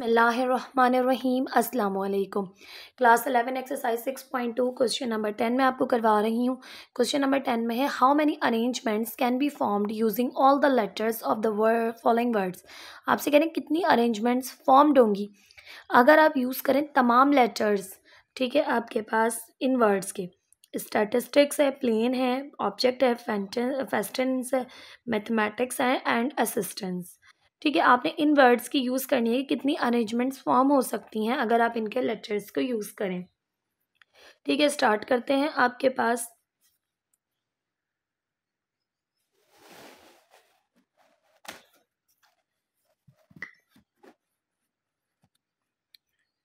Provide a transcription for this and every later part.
बिसमीम अल्लाम class eleven exercise six point two question number ten में आपको करवा रही हूँ क्वेश्चन नंबर टेन में है how many arrangements can be formed using all the letters of the word following words आपसे कह रहे हैं कितनी अरेंजमेंट्स फॉर्म्ड होंगी अगर आप यूज़ करें तमाम लेटर्स ठीक है आपके पास इन वर्ड्स के स्टैटिस्टिक्स है प्लेन है ऑब्जेक्ट है फेस्टेंस है मैथमेटिक्स है एंड असिस्टेंस ठीक है आपने इन वर्ड्स की यूज़ करनी है कि कितनी अरेंजमेंट्स फॉर्म हो सकती हैं अगर आप इनके लेटर्स को यूज़ करें ठीक है स्टार्ट करते हैं आपके पास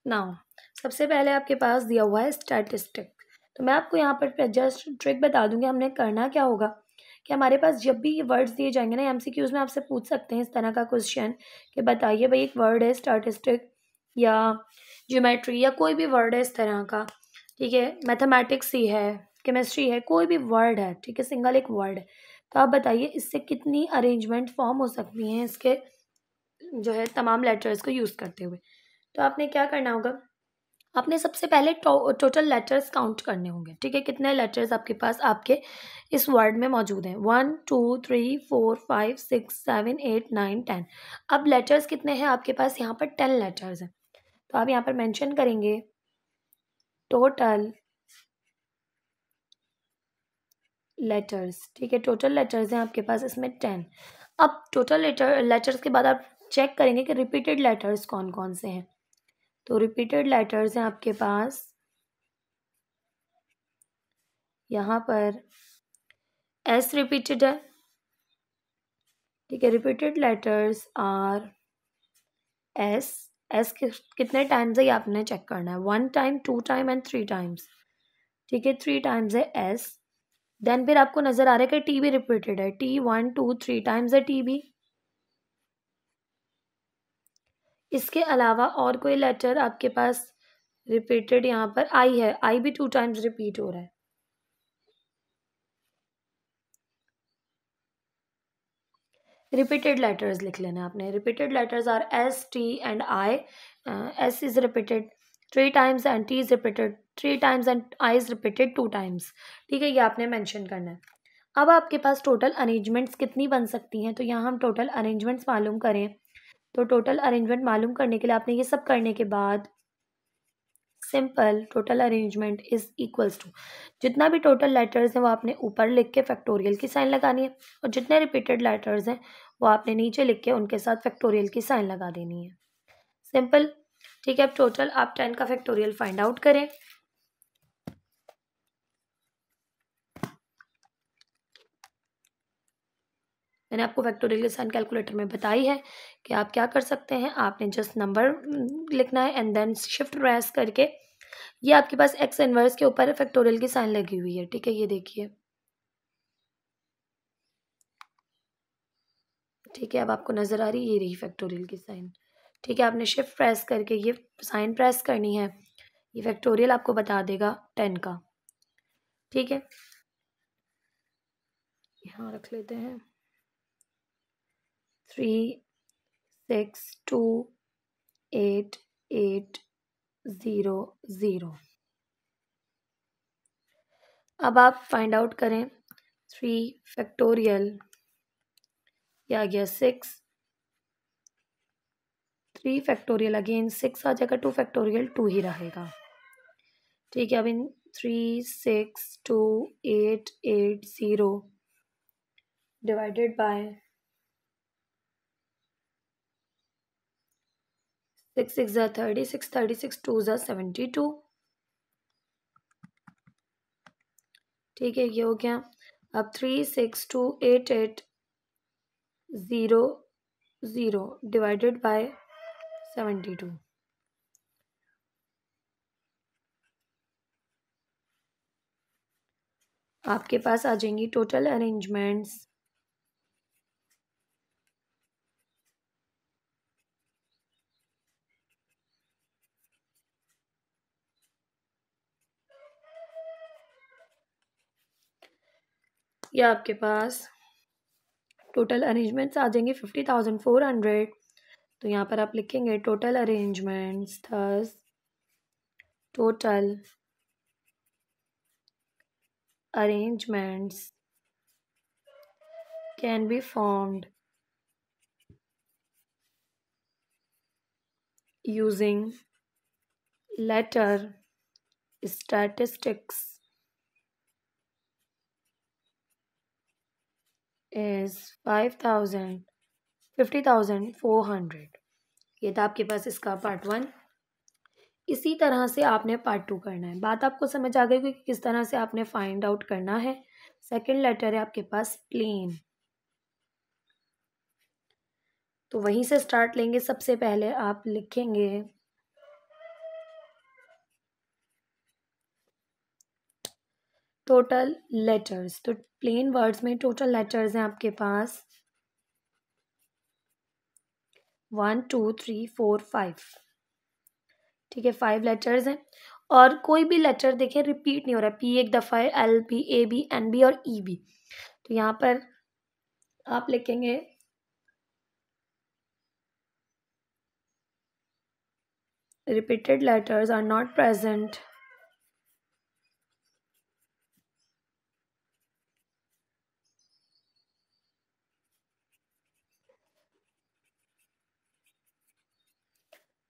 नाउ सबसे पहले आपके पास दिया हुआ है स्टैटिस्टिक तो मैं आपको यहाँ पर जस्ट ट्रिक बता दूंगी हमने करना क्या होगा कि हमारे पास जब भी ये वर्ड्स दिए जाएंगे ना एम में आपसे पूछ सकते हैं इस तरह का क्वेश्चन कि बताइए भाई एक वर्ड है स्टाटिस्टिक या ज्योमेट्री या कोई भी वर्ड है इस तरह का ठीक है मैथमेटिक्स ही है केमिस्ट्री है कोई भी वर्ड है ठीक है सिंगल एक वर्ड है तो आप बताइए इससे कितनी अरेंजमेंट फॉर्म हो सकती हैं इसके जो है तमाम लेटर्स को यूज़ करते हुए तो आपने क्या करना होगा आपने सबसे पहले टो, टोटल लेटर्स काउंट करने होंगे ठीक है कितने लेटर्स आपके पास आपके इस वर्ड में मौजूद हैं one two three four five six seven eight nine ten अब लेटर्स कितने हैं आपके पास यहाँ पर टेन लेटर्स हैं तो आप यहाँ पर मेंशन करेंगे टोटल लेटर्स ठीक है टोटल लेटर्स हैं आपके पास इसमें टेन अब टोटल लेटर लेटर्स के बाद आप चेक करेंगे कि रिपीटेड लेटर्स कौन कौन से हैं तो रिपीटेड लेटर्स हैं आपके पास यहाँ पर एस रिपीटेड है ठीक है repeated letters are S S कितने टाइम्स है ये आपने चेक करना है one time two time and three times ठीक है थ्री टाइम्स है एस देन फिर आपको नज़र आ रहा है कि टी भी रिपीटेड है T one two three times है टी भी इसके अलावा और कोई लेटर आपके पास रिपीटेड यहाँ पर आई है आई भी टू टाइम्स रिपीट हो रहा है रिपीटेड लेटर्स लिख लेना आपने repeated letters are S T and I S is repeated three times and T is repeated three times and I is repeated two times ठीक है ये आपने मैंशन करना है अब आपके पास टोटल अरेंजमेंट्स कितनी बन सकती हैं तो यहाँ हम टोटल अरेंजमेंट्स मालूम करें तो टोटल अरेंजमेंट मालूम करने के लिए आपने ये सब करने के बाद simple total arrangement is equals to जितना भी टोटल लेटर्स हैं वो आपने ऊपर लिख के फैक्टोरियल की साइन लगानी है और जितने रिपीटेड लेटर्स हैं वो आपने नीचे लिख के उनके साथ फैक्टोरियल की साइन लगा देनी है सिंपल ठीक है अब टोटल आप टेन का फैक्टोरियल फाइंड आउट करें मैंने आपको फैक्टोरियल साइन कैलकुलेटर में बताई है कि आप क्या कर सकते हैं आपने जस्ट हम्म, नंबर लिखना है एंड देन शिफ्ट प्रेस करके ये आपके पास एक्स इनवर्स के ऊपर फैक्टोरियल की साइन लगी हुई है ठीक है ये देखिए ठीक है अब आपको नज़र आ रही है ये रही फैक्टोरियल की साइन ठीक है आपने शिफ्ट प्रेस करके ये साइन प्रेस करनी है ये फैक्टोरियल आपको बता देगा टेन का ठीक है यहाँ रख लेते हैं three six two eight eight zero zero अब आप फाइंड आउट करें थ्री फैक्टोरियल ये आ गया six three factorial again six आ जाएगा टू फैक्टोरियल टू ही रहेगा ठीक है अब इन three six two eight eight zero divided by six six ज़ा thirty six thirty six two ज़ा सेवेंटी टू ठीक है ये हो गया अब three six two eight eight zero zero divided bye seventy two आपके पास आ जाएंगी टोटल अरेंजमेंट्स ये आपके पास टोटल अरेंजमेंट्स आ जाएंगे फिफ्टी थाउजेंड फोर हंड्रेड तो यहाँ पर आप लिखेंगे total arrangements thus total arrangements can be formed using letter statistics is five thousand fifty thousand four hundred ये था आपके पास इसका पार्ट वन इसी तरह से आपने पार्ट टू करना है बात आपको समझ आ गई कि किस तरह से आपने फाइंड आउट करना है सेकंड लेटर है आपके पास प्लेन तो वहीं से स्टार्ट लेंगे सबसे पहले आप लिखेंगे टोटल लेटर्स तो प्लेन वर्ड्स में टोटल लेटर्स हैं आपके पास one two three four five ठीक है फाइव लेटर्स हैं और कोई भी लेटर देखिए रिपीट नहीं हो रहा है पी एक दफ़ा है L P A B N B और ई e, बी तो यहाँ पर आप लिखेंगे repeated letters are not present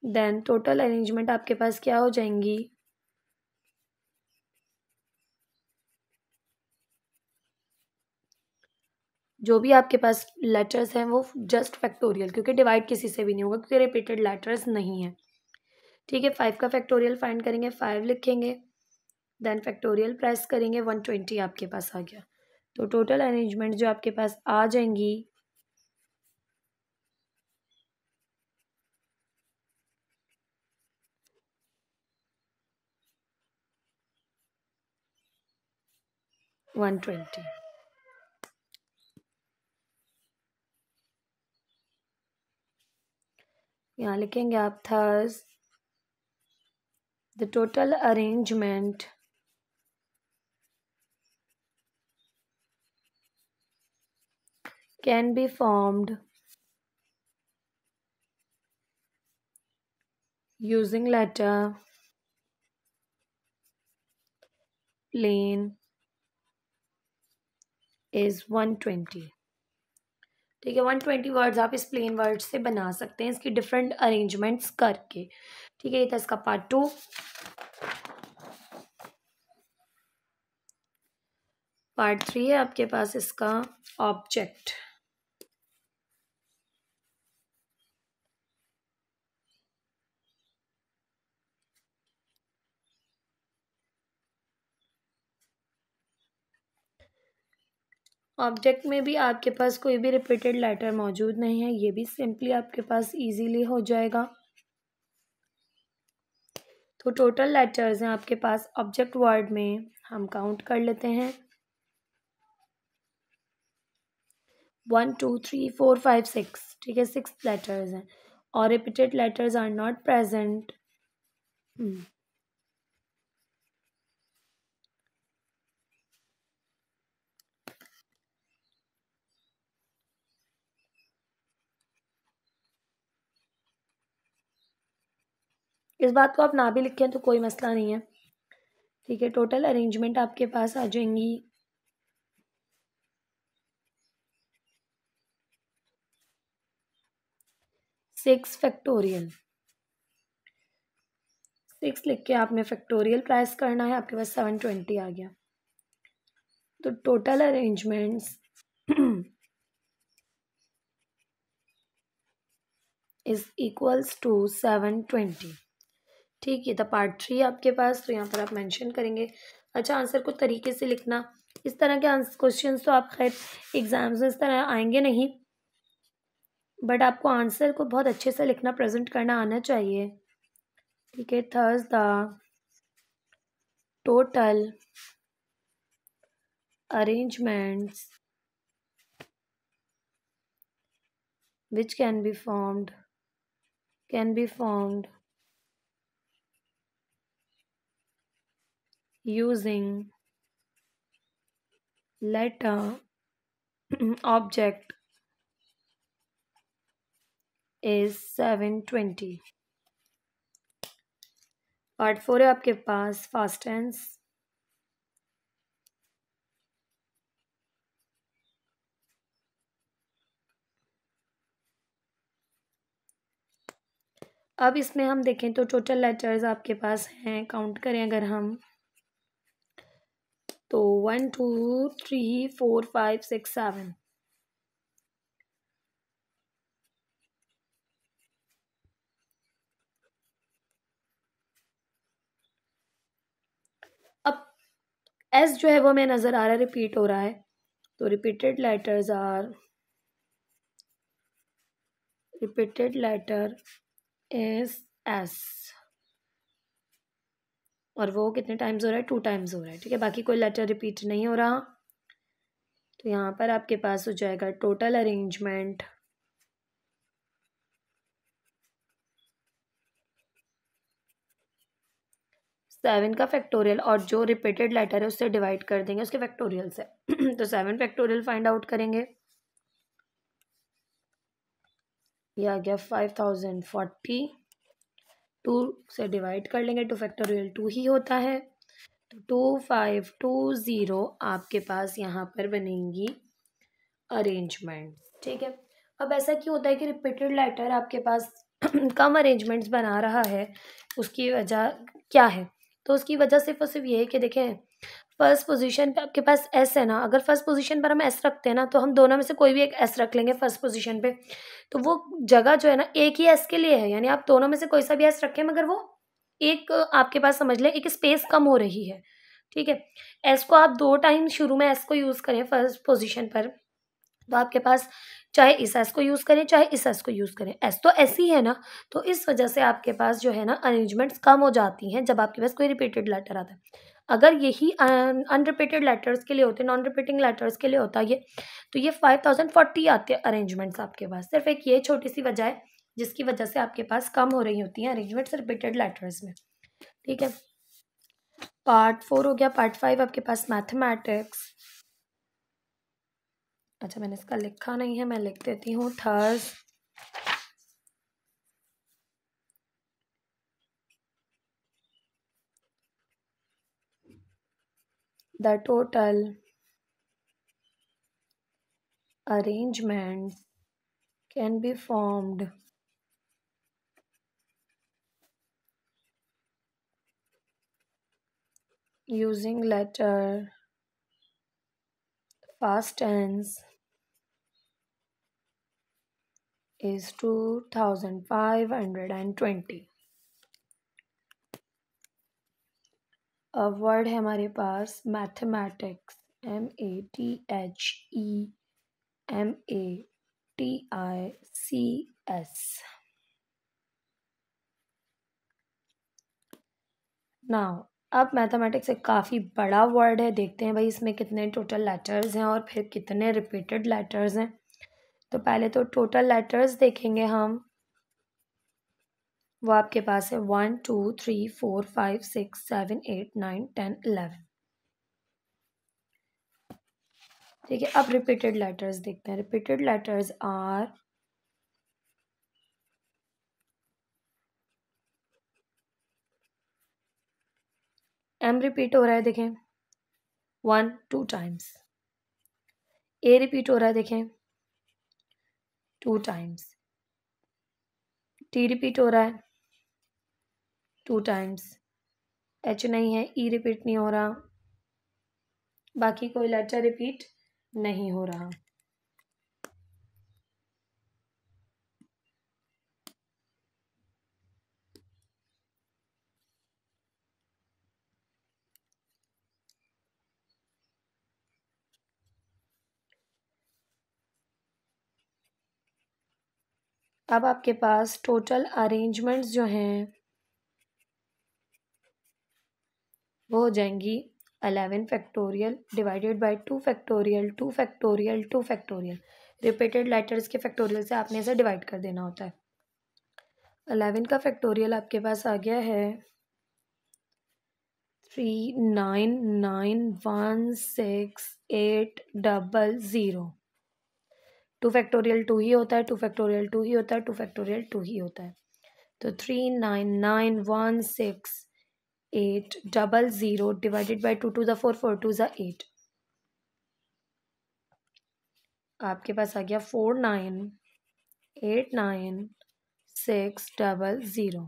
then total arrangement आपके पास क्या हो जाएंगी जो भी आपके पास लेटर्स हैं वो जस्ट फैक्टोरियल क्योंकि डिवाइड किसी से भी नहीं होगा क्योंकि रिपीटेड लेटर्स नहीं है ठीक है फाइव का फैक्टोरियल फाइंड करेंगे फाइव लिखेंगे देन फैक्टोरियल प्रेस करेंगे वन ट्वेंटी आपके पास आ गया तो टोटल अरेंजमेंट जो आपके पास आ जाएंगी वन ट्वेंटी यहाँ लिखेंगे आप thus the total arrangement can be formed using letter plane इज़ वन ट्वेंटी ठीक है वन ट्वेंटी वर्ड्स आप इस प्लेन वर्ड से बना सकते हैं इसकी डिफरेंट अरेंजमेंट्स करके ठीक है ये था इसका पार्ट टू पार्ट थ्री है आपके पास इसका ऑब्जेक्ट ऑब्जेक्ट में भी आपके पास कोई भी रिपीटेड लेटर मौजूद नहीं है ये भी सिंपली आपके पास इजीली हो जाएगा तो टोटल लेटर्स हैं आपके पास ऑब्जेक्ट वर्ड में हम काउंट कर लेते हैं one two three four five six ठीक है सिक्स लेटर्स हैं और repeated letters are not present इस बात को आप ना भी लिखें तो कोई मसला नहीं है ठीक है टोटल अरेंजमेंट आपके पास आ जाएंगी सिक्स फैक्टोरियल सिक्स लिख के आपने फैक्टोरियल प्राइस करना है आपके पास सेवन ट्वेंटी आ गया तो total arrangements is equals to seven twenty ठीक ये था पार्ट थ्री आपके पास तो यहाँ पर आप मेंशन करेंगे अच्छा आंसर को तरीके से लिखना इस तरह के क्वेश्चन तो आप खैर एग्ज़ाम्स में इस तरह आएंगे नहीं बट आपको आंसर को बहुत अच्छे से लिखना प्रेजेंट करना आना चाहिए ठीक है thus the total arrangements which can be formed can be formed using letter object is 720 part four है आपके पास फास्ट tense अब इसमें हम देखें तो टोटल लेटर्स आपके पास हैं काउंट करें अगर हम तो one two three four five six seven अब एस जो है वो मैं नज़र आ रहा है रिपीट हो रहा है तो repeated letters are repeated letter S S और वो कितने टाइम्स हो रहा है टू टाइम्स हो रहा है ठीक है बाकी कोई लेटर रिपीट नहीं हो रहा तो यहाँ पर आपके पास हो जाएगा टोटल अरेंजमेंट सेवन का फैक्टोरियल और जो रिपीटेड लेटर है उससे डिवाइड कर देंगे उसके फैक्टोरियल से तो सेवन फैक्टोरियल फाइंड आउट करेंगे ये आ गया फाइव थाउजेंड फोर्टी टू से डिवाइड कर लेंगे टू फैक्टोरियल टू ही होता है तो टू फाइव टू ज़ीरो आपके पास यहाँ पर बनेंगी अरेंजमेंट ठीक है अब ऐसा क्यों होता है कि रिपीटेड लेटर आपके पास कम अरेंजमेंट्स बना रहा है उसकी वजह क्या है तो उसकी वजह सिर्फ और सिर्फ ये है कि देखें फर्स्ट पोजीशन पे आपके पास एस है ना अगर फर्स्ट पोजीशन पर हम एस रखते हैं ना तो हम दोनों में से कोई भी एक एस रख लेंगे फर्स्ट पोजीशन पे तो वो जगह जो है ना एक ही एस के लिए है यानी आप दोनों में से कोई सा भी एस रखें मगर वो एक आपके पास समझ लें एक स्पेस कम हो रही है ठीक है एस को आप दो टाइम शुरू में एस को यूज़ करें फर्स्ट पोजिशन पर तो आपके पास चाहे इस एस को यूज़ करें चाहे इस एस को यूज़ करें एस तो एस ही है ना तो इस वजह से आपके पास जो है ना अरेंजमेंट्स कम हो जाती हैं जब आपके पास कोई रिपीटेड लेटर आता है अगर यही अनरिपीटेड लेटर्स के लिए होते नॉन रिपीटिंग लेटर्स के लिए होता ये तो ये फाइव थाउजेंड फोर्टी आते अरेंजमेंट्स आपके पास सिर्फ एक ये छोटी सी वजह है जिसकी वजह से आपके पास कम हो रही होती हैं अरेंजमेंट्स रिपीटेड लेटर्स में ठीक है पार्ट फोर हो गया पार्ट फाइव आपके पास मैथमेटिक्स अच्छा मैंने इसका लिखा नहीं है मैं लिख देती हूँ thus the total arrangement can be formed using letter past tense is 2520 word है हमारे पास mathematics M A T H E M A T I C S now अब मैथमेटिक्स एक काफ़ी बड़ा वर्ड है देखते हैं भाई इसमें कितने टोटल लेटर्स हैं और फिर कितने रिपीटेड लेटर्स हैं तो पहले तो टोटल लेटर्स देखेंगे हम वो आपके पास है one two three four five six seven eight nine ten eleven ठीक है अब रिपीटेड लेटर्स देखते हैं repeated letters are M repeat हो रहा है देखें one two times A repeat हो रहा है देखें टू टाइम्स टी रिपीट हो रहा है टू टाइम्स एच नहीं है ई e रिपीट नहीं हो रहा बाकी कोई लेटर रिपीट नहीं हो रहा अब आपके पास टोटल अरेंजमेंट्स जो हैं वो हो जाएंगी eleven factorial divided by two factorial two factorial two factorial repeated letters के फैक्टोरियल से आपने इसे डिवाइड कर देना होता है अलेवन का फैक्टोरियल आपके पास आ गया है three nine nine one six eight double zero two factorial two ही होता है टू फैक्टोरियल टू ही होता है टू फैक्टोरियल टू ही होता है तो three nine nine one six eight double zero divided by two two ज़ा फोर फोर टू ज़ा एट आपके पास आ गया four nine eight nine six double zero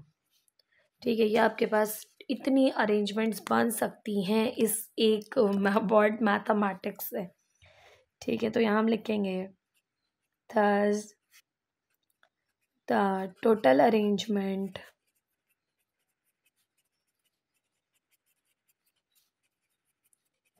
ठीक है ये आपके पास इतनी अरेंजमेंट्स बन सकती हैं इस एक वर्ड मैथमेटिक्स से ठीक है तो यहाँ हम लिखेंगे thus the total arrangement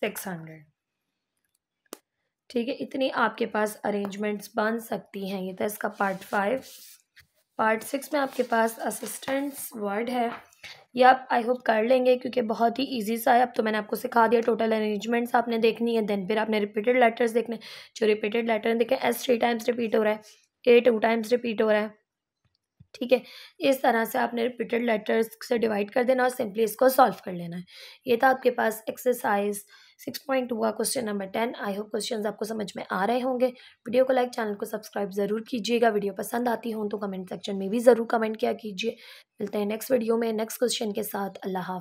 six hundred ठीक है इतनी आपके पास अरेंजमेंट्स बन सकती हैं ये था तो इसका पार्ट फाइव पार्ट सिक्स में आपके पास असिस्टेंट्स वर्ड है ये आप आई होप कर लेंगे क्योंकि बहुत ही इजी सा है अब तो मैंने आपको सिखा दिया टोटल अरेंजमेंट्स आपने देखनी है देन फिर आपने रिपीटेड लेटर्स देखने जो रिपीटेड लेटर देखे देखें एस थ्री टाइम्स रिपीट हो रहा है ए टू टाइम्स रिपीट हो रहा है ठीक है इस तरह से आपने रिपीटेड लेटर्स से डिवाइड कर देना और सिंपली इसको सॉल्व कर लेना है ये था आपके पास एक्सरसाइज सिक्स पॉइंट टू का question number ten I hope question आपको समझ में आ रहे होंगे वीडियो को लाइक चैनल को सब्सक्राइब ज़रूर कीजिएगा वीडियो पसंद आती हो तो कमेंट सेक्शन में भी ज़रूर कमेंट किया कीजिए मिलते हैं नेक्स्ट वीडियो में नेक्स्ट क्वेश्चन के साथ अल्लाह हाफ